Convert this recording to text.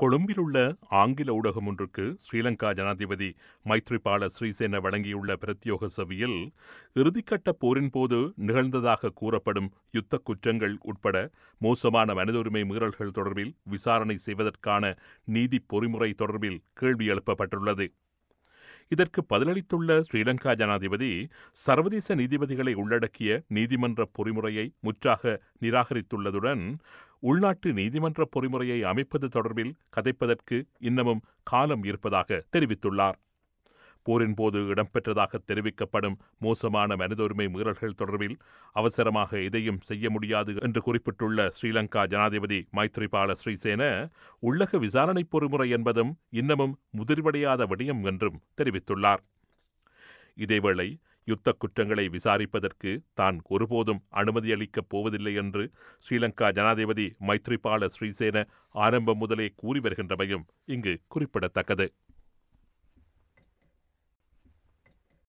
கொழும்பிலுள்ள ஆங்கில ஊடகம் ஒன்றுக்கு ஸ்ரீலங்கா ஜனாதிபதி மைத்ரிபால ஸ்ரீசேன வழங்கியுள்ள பிரத்யோக சபையில் இறுதிக்கட்ட போரின் போது நிகழ்ந்ததாக கூறப்படும் யுத்த குற்றங்கள் உட்பட மோசமான மனிதுரிமை மீறல்கள் தொடர்பில் விசாரணை செய்வதற்கான நீதி பொறிமுறை தொடர்பில் கேள்வி எழுப்பப்பட்டுள்ளது இதற்கு பதிலளித்துள்ள ஸ்ரீலங்கா ஜனாதிபதி சர்வதேச நீதிபதிகளை உள்ளடக்கிய நீதிமன்ற பொறிமுறையை முற்றாக நிராகரித்துள்ளதுடன் உள்நாட்டு நீதிமன்ற பொறிமுறையை அமைப்பது தொடர்பில் கதைப்பதற்கு இன்னமும் காலம் இருப்பதாக தெரிவித்துள்ளார் போரின் போது இடம்பெற்றதாக தெரிவிக்கப்படும் மோசமான மனித உரிமை மீறல்கள் தொடர்பில் அவசரமாக எதையும் செய்ய முடியாது என்று குறிப்பிட்டுள்ள ஸ்ரீலங்கா ஜனாதிபதி மைத்ரிபால ஸ்ரீசேன உள்ளக விசாரணை பொறிமுறை என்பதும் இன்னமும் முதிர்வடையாத விடயம் என்றும் தெரிவித்துள்ளார் இதேவேளை யுத்த குற்றங்களை விசாரிப்பதற்கு தான் ஒருபோதும் அனுமதியளிக்கப் போவதில்லை என்று ஸ்ரீலங்கா ஜனாதிபதி மைத்ரிபால ஸ்ரீசேன ஆரம்பம் முதலே கூறி வருகின்றமையும் இங்கு குறிப்பிடத்தக்கது